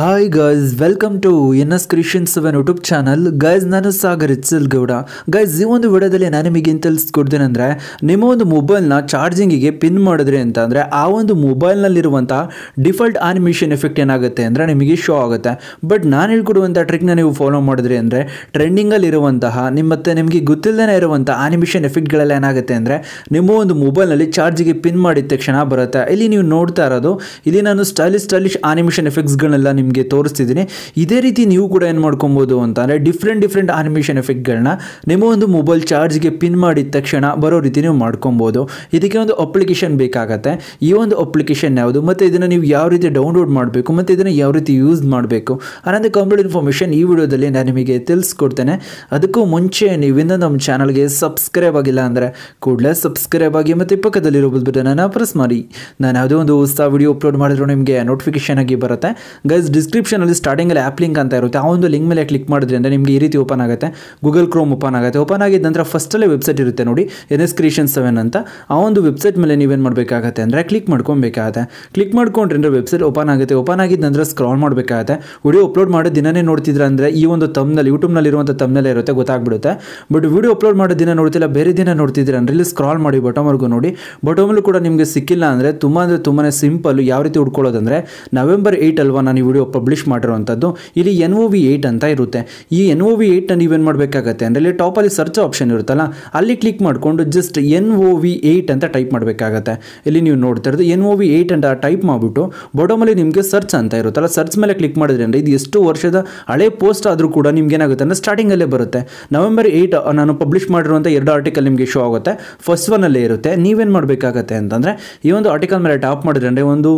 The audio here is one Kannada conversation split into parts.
hi guys welcome to N S Christian seven YouTube channel guys ನಾನು ಸಾಗರ್ ಗೌಡ ಗೈಸ್ ಈ ಒಂದು ವಿಡಿಯೋದಲ್ಲಿ ನಾನು ನಿಮಗೆ ಏನು ತಿಳಿಸ್ಕೊಡ್ತೇನೆ ಅಂದರೆ ನಿಮ್ಮ ಒಂದು ಮೊಬೈಲ್ನ ಚಾರ್ಜಿಂಗಿಗೆ ಪಿನ್ ಮಾಡಿದ್ರೆ ಅಂತ ಅಂದರೆ ಆ ಒಂದು ಮೊಬೈಲ್ನಲ್ಲಿರುವಂಥ ಡಿಫಾಲ್ಟ್ ಆನಿಮೇಷನ್ ಎಫೆಕ್ಟ್ ಏನಾಗುತ್ತೆ ಅಂದರೆ ನಿಮಗೆ ಶೋ ಆಗುತ್ತೆ ಬಟ್ ನಾನು ಹೇಳ್ಕೊಡುವಂಥ ಟ್ರಿಕ್ನ ನೀವು ಫಾಲೋ ಮಾಡಿದ್ರಿ ಅಂದರೆ ಟ್ರೆಂಡಿಂಗಲ್ಲಿರುವಂತಹ ನಿಮ್ಮ ಮತ್ತು ನಿಮಗೆ ಗೊತ್ತಿಲ್ಲದೇ ಇರುವಂಥ ಆನಿಮೇಷನ್ ಎಫೆಕ್ಟ್ಗಳೆಲ್ಲ ಏನಾಗುತ್ತೆ ಅಂದರೆ ನಿಮ್ಮ ಒಂದು ಮೊಬೈಲ್ನಲ್ಲಿ ಚಾರ್ಜಿಗೆ ಪಿನ್ ಮಾಡಿದ ತಕ್ಷಣ ಬರುತ್ತೆ ಇಲ್ಲಿ ನೀವು ನೋಡ್ತಾ ಇರೋದು ಇಲ್ಲಿ ನಾನು ಸ್ಟೈಲಿಶ್ ಸ್ಟೈಲಿಶ್ ಆನಿಮೇಷನ್ ಎಫೆಕ್ಟ್ಸ್ಗಳನ್ನೆಲ್ಲ ನಿಮಗೆ ತೋರಿಸ್ತಿದ್ದೀನಿ ಇದೇ ರೀತಿ ನೀವು ಕೂಡ ಏನು ಮಾಡ್ಕೊಬೋದು ಅಂತ ಅಂದರೆ ಡಿಫ್ರೆಂಟ್ ಡಿಫ್ರೆಂಟ್ ಆನಿಮೇಷನ್ ಎಫೆಕ್ಟ್ಗಳನ್ನ ನಿಮ್ಮ ಒಂದು ಮೊಬೈಲ್ ಚಾರ್ಜ್ಗೆ ಪಿನ್ ಮಾಡಿದ ತಕ್ಷಣ ಬರೋ ರೀತಿ ನೀವು ಮಾಡ್ಕೊಬೋದು ಇದಕ್ಕೆ ಒಂದು ಅಪ್ಲಿಕೇಶನ್ ಬೇಕಾಗತ್ತೆ ಈ ಒಂದು ಅಪ್ಲಿಕೇಶನ್ ಯಾವುದು ಮತ್ತು ಇದನ್ನು ನೀವು ಯಾವ ರೀತಿ ಡೌನ್ಲೋಡ್ ಮಾಡಬೇಕು ಮತ್ತು ಇದನ್ನು ಯಾವ ರೀತಿ ಯೂಸ್ ಮಾಡಬೇಕು ಅನ್ನೋದು ಕಂಪ್ಲೀಟ್ ಇನ್ಫಾರ್ಮೇಷನ್ ಈ ವಿಡಿಯೋದಲ್ಲಿ ನಾನು ನಿಮಗೆ ತಿಳಿಸ್ಕೊಡ್ತೇನೆ ಅದಕ್ಕೂ ಮುಂಚೆ ನೀವಿನ್ನೂ ನಮ್ಮ ಚಾನಲ್ಗೆ ಸಬ್ಸ್ಕ್ರೈಬ್ ಆಗಿಲ್ಲ ಅಂದರೆ ಕೂಡಲೇ ಸಬ್ಸ್ಕ್ರೈಬ್ ಆಗಿ ಮತ್ತು ಪಕ್ಕದಲ್ಲಿರೋ ನಾನು ಪ್ರೆಸ್ ಮಾಡಿ ನಾನು ಯಾವುದೇ ಒಂದು ಹೊಸ ವಿಡಿಯೋ ಅಪ್ಲೋಡ್ ಮಾಡಿದ್ರು ನಿಮಗೆ ನೋಟಿಫಿಕೇಶನ್ ಆಗಿ ಬರುತ್ತೆ ಗೈಸ್ ಡಿಸ್ಕ್ರಿಪ್ಷನಲ್ಲಿ ಸ್ಟಾರ್ಟಿಂಗಲ್ಲಿ ಆ್ಯಪ್ ಲಿಂಕ್ ಅಂತ ಇರುತ್ತೆ ಆ ಒಂದು ಲಿಂಕ್ ಮೇಲೆ ಕ್ಲಿಕ್ ಮಾಡಿದ್ರೆ ಅಂದರೆ ನಿಮಗೆ ಈ ರೀತಿ ಓಪನ್ ಆಗುತ್ತೆ ಗೂಗಲ್ ಕ್ರೋಮ್ ಓಪನ್ ಆಗುತ್ತೆ ಓಪನ್ ಆಗಿದ ನಂತರ ಫಸ್ಟಲ್ಲೇ ವೆಬ್ಸೈಟ್ ಇರುತ್ತೆ ನೋಡಿ ಎನ್ ಎಸ್ ಕ್ರಿಯೇಷನ್ ಸೆವೆನ್ ಅಂತ ಆ ಒಂದು ವೆಬ್ಸೈಟ್ ಮೇಲೆ ನೀವೇನು ಮಾಡಬೇಕಾಗತ್ತೆ ಅಂದರೆ ಕ್ಲಿಕ್ ಮಾಡ್ಕೊಬೇಕಾಗತ್ತೆ ಕ್ಲಿಕ್ ಮಾಡ್ಕೊಂಡ್ರೆ ಅಂದ್ರೆ ವೆಬ್ಸೈಟ್ ಓಪನ್ ಆಗುತ್ತೆ ಓಪನ್ ಆಗಿದ ನಂತರ ಸ್ಕ್ರಾಲ್ ಮಾಡಬೇಕಾಗತ್ತೆ ವಿಡಿಯೋ ಅಪ್ಲೋಡ್ ಮಾಡೋ ದಿನನೇ ನೋಡ್ತಿದ್ರೆ ಅಂದರೆ ಈ ಒಂದು ತಮ್ನಲ್ಲಿ ಯೂಟ್ಯೂಬ್ನಲ್ಲಿರುವಂಥ ತಮ್ನಲ್ಲೇ ಇರುತ್ತೆ ಗೊತ್ತಾಗ್ಬಿಡುತ್ತೆ ಬಟ್ ವಿಡಿಯೋ ಅಪ್ಲೋಡ್ ಮಾಡೋ ದಿನ ನೋಡ್ತಿಲ್ಲ ಬೇರೆ ದಿನ ನೋಡ್ತಿದ್ರೆ ಅಂದರೆ ಇಲ್ಲಿ ಸ್ಕ್ರಾಲ್ ಮಾಡಿ ಬಟಮ್ವರೆಗೂ ನೋಡಿ ಬಟಮಲ್ಲೂ ಕೂಡ ನಿಮಗೆ ಸಿಕ್ಕಿಲ್ಲ ಅಂದರೆ ತುಂಬ ಅಂದರೆ ತುಂಬಾ ಸಿಂಪಲ್ ಯಾವ ರೀತಿ ಹುಡ್ಕೊಳ್ಳೋದಂದ್ರೆ ನವೆಂಬರ್ ಏಯ್ಟ್ ಅಲ್ವಾ ನಾನು ಈ ವಿಡಿಯೋ ವಿಡಿಯೋ ಪಬ್ಲಿಷ್ ಮಾಡಿರುವಂಥದ್ದು ಇಲ್ಲಿ ಎನ್ ಓ ವಿ ಏಯ್ಟ್ ಅಂತ ಇರುತ್ತೆ ಈ ಎನ್ ಒ ವಿ ಏಯ್ಟ್ನ ನೀವೇನು ಮಾಡಬೇಕಾಗತ್ತೆ ಅಂದರೆ ಇಲ್ಲಿ ಟಾಪಲ್ಲಿ ಸರ್ಚ್ ಆಪ್ಷನ್ ಇರುತ್ತಲ್ಲ ಅಲ್ಲಿ ಕ್ಲಿಕ್ ಮಾಡಿಕೊಂಡು just N O V eight ಅಂತ ಟೈಪ್ ಮಾಡಬೇಕಾಗತ್ತೆ ಇಲ್ಲಿ ನೀವು ನೋಡ್ತಾ ಇರೋದು ಎನ್ ಒ ವಿ ಏಯ್ಟ್ ಅಂತ ಟೈಪ್ ಮಾಡಿಬಿಟ್ಟು ಬೊಡೋಮಲ್ಲಿ ನಿಮಗೆ ಸರ್ಚ್ ಅಂತ ಇರುತ್ತಲ್ಲ ಸರ್ಚ್ ಮೇಲೆ ಕ್ಲಿಕ್ ಮಾಡಿದ್ರೆ ಅಂದರೆ ಇದು ಎಷ್ಟು ವರ್ಷದ ಹಳೆ ಪೋಸ್ಟ್ ಆದರೂ ಕೂಡ ನಿಮ್ಗೆ ಏನಾಗುತ್ತೆ ಅಂದರೆ ಸ್ಟಾರ್ಟಿಂಗಲ್ಲೇ ಬರುತ್ತೆ ನವೆಂಬರ್ ಏಯ್ಟ್ ನಾನು ಪಬ್ಲಿಷ್ ಮಾಡಿರುವಂಥ ಎರಡು ಆರ್ಟಿಕಲ್ ನಿಮಗೆ ಶೋ ಆಗುತ್ತೆ ಫಸ್ಟ್ ಅಲ್ಲೇ ಇರುತ್ತೆ ನೀವೇನು ಮಾಡಬೇಕಾಗತ್ತೆ ಅಂತಂದರೆ ಈ ಒಂದು ಆರ್ಟಿಕಲ್ ಮೇಲೆ ಟಾಪ್ ಮಾಡಿದ್ರೆ ಅಂದರೆ ಒಂದು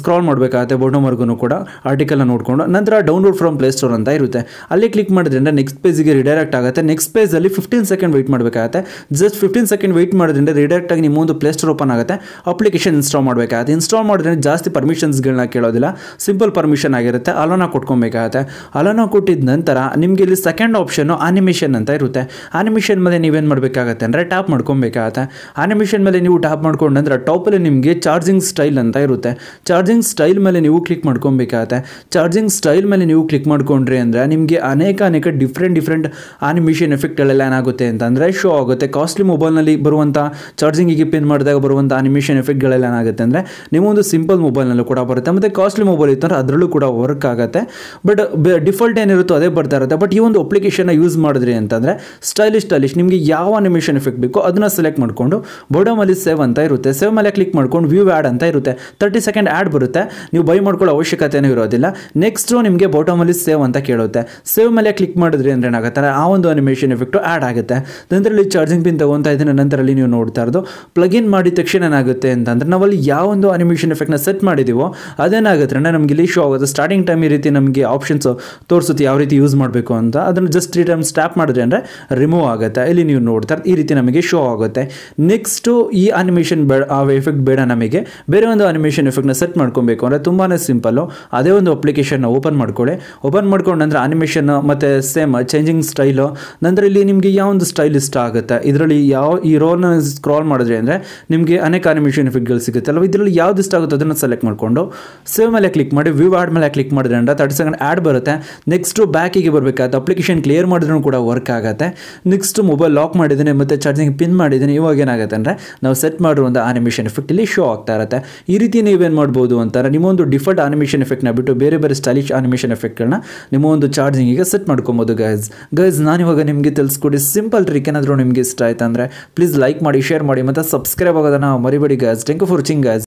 ಸ್ಕ್ರಾಲ್ ಮಾಡಬೇಕಾಗತ್ತೆ ಬೋಡೋಮರ್ಗು ಕೂಡ ಆರ್ಟಿಕಲ್ನ ನೋಡಿಕೊಂಡು ನಂತರ ಡೌನ್ಲೋಡ್ ಫ್ರಮ್ ಪ್ಲೇಸ್ಟೋರ್ ಅಂತ ಇರುತ್ತೆ ಅಲ್ಲಿ ಕ್ಲಿಕ್ ಮಾಡಿದ್ರಿಂದ ನೆಕ್ಸ್ಟ್ ಪೇಜಿಗೆ ರಿಡೈರೆಕ್ಟ್ ಆಗುತ್ತೆ ನೆಕ್ಸ್ಟ್ ಪೇಜಲ್ಲಿ ಫಿಫ್ಟೀನ್ ಸೆಕೆಂಡ್ ವೆಯ್ಟ್ ಮಾಡಬೇಕಾಗುತ್ತೆ ಜಸ್ಟ್ ಫಿಫ್ಟೀನ್ ಸೆಕೆಂಡ್ ವೆಯ್ಟ್ ಮಾಡೋದ್ರಿಂದ ರಿಡೈರೆಕ್ಟಾಗಿ ನಿಮ್ಮೊಂದು ಸ್ಟೋರ್ ಓಪನ್ ಆಗುತ್ತೆ ಅಪ್ಲಿಕೇಶನ್ ಇನ್ಸ್ಟಾಲ್ ಮಾಡಬೇಕಾಗುತ್ತೆ ಇನ್ಸ್ಟಾಲ್ ಮಾಡಿದ್ರೆ ಜಾಸ್ತಿ ಪರ್ಮಿಷನ್ಸ್ಗಳನ್ನ ಕೇಳೋದಿಲ್ಲ ಸಿಂಪಲ್ ಪರ್ಮಿಷನ್ ಆಗಿರುತ್ತೆ ಅಲೋನ ಕೊಟ್ಕೊಬೇಕಾಗತ್ತೆ ಅಲೋನ ಕೊಟ್ಟಿದ ನಂತರ ನಿಮಗೆ ಇಲ್ಲಿ ಸೆಕೆಂಡ್ ಆಪ್ಷನ್ ಆನಿಮೇಷನ್ ಅಂತ ಇರುತ್ತೆ ಆನಿಮೇಷನ್ ಮೇಲೆ ನೀವೇನು ಮಾಡಬೇಕಾಗತ್ತೆ ಅಂದರೆ ಟ್ಯಾಪ್ ಮಾಡ್ಕೊಬೇಕಾಗತ್ತೆ ಆನಿಮೇಷನ್ ಮೇಲೆ ನೀವು ಟ್ಯಾಪ್ ಮಾಡ್ಕೊಂಡು ನಂತರ ಟಾಪಲ್ಲಿ ನಿಮಗೆ ಚಾರ್ಜಿಂಗ್ ಸ್ಟೈಲ್ ಅಂತ ಇರುತ್ತೆ ಚಾರ್ಜಿಂಗ್ ಸ್ಟೈಲ್ ಮೇಲೆ ನೀವು ಕ್ಲಿಕ್ ಮಾಡ್ಕೊಬೇಕಾಗತ್ತೆ ಚಾರ್ಜಿಂಗ್ ಸ್ಟೈಲ್ ಮೇಲೆ ನೀವು ಕ್ಲಿಕ್ ಮಾಡ್ಕೊಂಡ್ರಿ ಅಂದರೆ ನಿಮಗೆ ಅನೇಕ ಅನೇಕ ಡಿಫ್ರೆಂಟ್ ಡಿಫ್ರೆಂಟ್ ಆನಿಮೇಷನ್ ಎಫೆಕ್ಟ್ಗಳೆಲ್ಲ ಏನಾಗುತ್ತೆ ಅಂತಂದರೆ ಶೋ ಆಗುತ್ತೆ ಕಾಸ್ಟ್ಲಿ ಮೊಬೈಲ್ನಲ್ಲಿ ಬರುವಂಥ ಚಾರ್ಜಿಂಗಿಗೆ ಪಿನ್ ಮಾಡಿದಾಗ ಬರುವಂಥ ಅನಿಮೇಷನ್ ಎಫೆಕ್ಟ್ಗಳೆಲ್ಲ ಏನಾಗುತ್ತೆ ಅಂದರೆ ನಿಮ್ಮೊಂದು ಸಿಂಪಲ್ ಮೊಬೈಲ್ನಲ್ಲೂ ಕೂಡ ಬರುತ್ತೆ ಮತ್ತು ಕಾಸ್ಟ್ಲಿ ಮೊಬೈಲ್ ಇತ್ತಂದ್ರೆ ಅದರಲ್ಲೂ ಕೂಡ ವರ್ಕ್ ಆಗುತ್ತೆ ಬಟ್ ಡಿಫಾಲ್ಟ್ ಏನಿರುತ್ತೋ ಅದೇ ಬರ್ತಾ ಇರುತ್ತೆ ಬಟ್ ಈ ಒಂದು ಅಪ್ಲಿಕೇಶನ್ನ ಯೂಸ್ ಮಾಡಿದ್ರಿ ಅಂತಂದರೆ ಸ್ಟೈಲಿಶ್ ಸ್ಟೈಲಿಶ್ ನಿಮಗೆ ಯಾವ ಅನಿಮೇಷನ್ ಎಫೆಕ್ಟ್ ಬೇಕೋ ಅದನ್ನ ಸೆಲೆಕ್ಟ್ ಮಾಡಿಕೊಂಡು ಬೋಡಮಲ್ಲಿ ಸೇವ್ ಅಂತ ಇರುತ್ತೆ ಸೇವ್ ಮೇಲೆ ಕ್ಲಿಕ್ ಮಾಡ್ಕೊಂಡು ವ್ಯೂ ಆ್ಯಡ್ ಅಂತ ಇರುತ್ತೆ ತರ್ಟಿ ಸೆಕೆಂಡ್ ಆ್ಯಡ್ ಬರುತ್ತೆ ನೀವು ಬೈ ಮಾಡ್ಕೊಳ್ಳೋ ಅವಶ್ಯಕತೆಯೂ ಇರೋದಿಲ್ಲ ಆಗೋದಿಲ್ಲ ನೆಕ್ಸ್ಟು ನಿಮಗೆ ಬಾಟಮಲ್ಲಿ ಸೇವ್ ಅಂತ ಕೇಳುತ್ತೆ ಸೇವ್ ಮೇಲೆ ಕ್ಲಿಕ್ ಮಾಡಿದ್ರೆ ಅಂದ್ರೆ ಏನಾಗುತ್ತೆ ಆ ಒಂದು ಅನಿಮೇಷನ್ ಎಫೆಕ್ಟ್ ಆ್ಯಡ್ ಆಗುತ್ತೆ ನಂತರಲ್ಲಿ ಚಾರ್ಜಿಂಗ್ ಪಿನ್ ತೊಗೊತಾ ಇದ್ದೀನಿ ನಂತರಲ್ಲಿ ನೀವು ನೋಡ್ತಾ ಇರೋದು ಇನ್ ಮಾಡಿದ ತಕ್ಷಣ ಏನಾಗುತ್ತೆ ಅಂತಂದ್ರೆ ನಾವಲ್ಲಿ ಯಾವ ಒಂದು ಅನಿಮೇಷನ್ ಎಫೆಕ್ಟ್ನ ಸೆಟ್ ಮಾಡಿದೀವೋ ಅದೇನಾಗುತ್ತೆ ಅಂದರೆ ನಮಗೆ ಇಲ್ಲಿ ಶೋ ಆಗುತ್ತೆ ಸ್ಟಾರ್ಟಿಂಗ್ ಟೈಮ್ ಈ ರೀತಿ ನಮಗೆ ಆಪ್ಷನ್ಸ್ ತೋರಿಸುತ್ತೆ ಯಾವ ರೀತಿ ಯೂಸ್ ಮಾಡಬೇಕು ಅಂತ ಅದನ್ನ ಜಸ್ಟ್ ತ್ರೀ ಟೈಮ್ಸ್ ಸ್ಟ್ಯಾಪ್ ಮಾಡಿದ್ರೆ ಅಂದರೆ ರಿಮೂವ್ ಆಗುತ್ತೆ ಇಲ್ಲಿ ನೀವು ನೋಡ್ತಾ ಈ ರೀತಿ ನಮಗೆ ಶೋ ಆಗುತ್ತೆ ನೆಕ್ಸ್ಟು ಈ ಅನಿಮೇಷನ್ ಬೇಡ ಆ ಎಫೆಕ್ಟ್ ಬೇಡ ನಮಗೆ ಬೇರೆ ಒಂದು ಅನಿಮೇಷನ್ ಎಫೆಕ್ಟ್ನ ಸೆಟ್ ಮಾಡ್ಕೊಬೇಕು ಅಂದರೆ ತುಂಬಾ ಸಿಂಪಲ್ಲು ಅದೇ ಒಂದು ಒಂದು ಅಪ್ಲಿಕೇಶನ್ ಓಪನ್ ಮಾಡ್ಕೊಳ್ಳಿ ಓಪನ್ ಮಾಡ್ಕೊಂಡು ನಂತರ ಆನಿಮೇಷನ್ ಮತ್ತು ಸೇಮ್ ಚೇಂಜಿಂಗ್ ಸ್ಟೈಲು ನಂತರ ಇಲ್ಲಿ ನಿಮಗೆ ಯಾವೊಂದು ಸ್ಟೈಲ್ ಇಷ್ಟ ಆಗುತ್ತೆ ಇದರಲ್ಲಿ ಯಾವ ಈ ರೋಲ್ನ ಸ್ಕ್ರಾಲ್ ಮಾಡಿದ್ರೆ ಅಂದರೆ ನಿಮಗೆ ಅನೇಕ ಆನಿಮೇಷನ್ ಎಫೆಕ್ಟ್ಗಳು ಸಿಗುತ್ತೆ ಅಲ್ವಾ ಇದರಲ್ಲಿ ಯಾವ್ದು ಇಷ್ಟ ಆಗುತ್ತೆ ಅದನ್ನು ಸೆಲೆಕ್ಟ್ ಮಾಡಿಕೊಂಡು ಸೇವ್ ಮೇಲೆ ಕ್ಲಿಕ್ ಮಾಡಿ ವ್ಯೂ ಆ್ಯಡ್ ಮೇಲೆ ಕ್ಲಿಕ್ ಮಾಡಿದ್ರೆ ಅಂದರೆ ತರ್ಟಿ ಸೆಕೆಂಡ್ ಆ್ಯಡ್ ಬರುತ್ತೆ ನೆಕ್ಸ್ಟು ಬ್ಯಾಕಿಗೆ ಬರಬೇಕಾಗುತ್ತೆ ಅಪ್ಲಿಕೇಶನ್ ಕ್ಲಿಯರ್ ಮಾಡಿದ್ರೂ ಕೂಡ ವರ್ಕ್ ಆಗುತ್ತೆ ನೆಕ್ಸ್ಟ್ ಮೊಬೈಲ್ ಲಾಕ್ ಮಾಡಿದ್ದೀನಿ ಮತ್ತು ಚಾರ್ಜಿಂಗ್ ಪಿನ್ ಮಾಡಿದ್ದೀನಿ ಇವಾಗ ಏನಾಗುತ್ತೆ ಅಂದರೆ ನಾವು ಸೆಟ್ ಮಾಡಿರುವಂಥ ಅನಿಮೇಷನ್ ಎಫೆಕ್ಟ್ ಇಲ್ಲಿ ಶೋ ಆಗ್ತಾ ಇರುತ್ತೆ ಈ ರೀತಿ ನೀವೇನು ಮಾಡ್ಬೋದು ಅಂತಾರೆ ನಿಮ್ಮೊಂದು ಡಿಫಾಲ್ಟ್ ಆನಿಮೇಷನ್ ಎಫೆಕ್ಟ್ನ ಬಿಟ್ಟು ಬೇರೆ ಬೇರೆ ಸ್ಟೈಲಿಶ್ ಆನಿಮೇಷನ್ ಎಫೆಕ್ಟ್ಗಳನ್ನ ನಿಮ್ಮ ಒಂದು ಚಾರ್ಜಿಂಗಿಗೆ ಸೆಟ್ ಮಾಡ್ಕೊಬೋದು ಗೈಸ್ ಗೈಸ್ ನಾನಿವಾಗ ನಿಮಗೆ ತಿಳಿಸ್ಕೊಡಿ ಸಿಂಪಲ್ ಟ್ರಿಕ್ ಏನಾದರೂ ನಿಮಗೆ ಇಷ್ಟ ಆಯ್ತು ಅಂದರೆ ಪ್ಲೀಸ್ ಲೈಕ್ ಮಾಡಿ ಶೇರ್ ಮಾಡಿ ಮತ್ತು ಸಬ್ಸ್ಕ್ರೈಬ್ ಆಗೋದನ್ನ ಮರಿಬೇಡಿ guys thank you for watching guys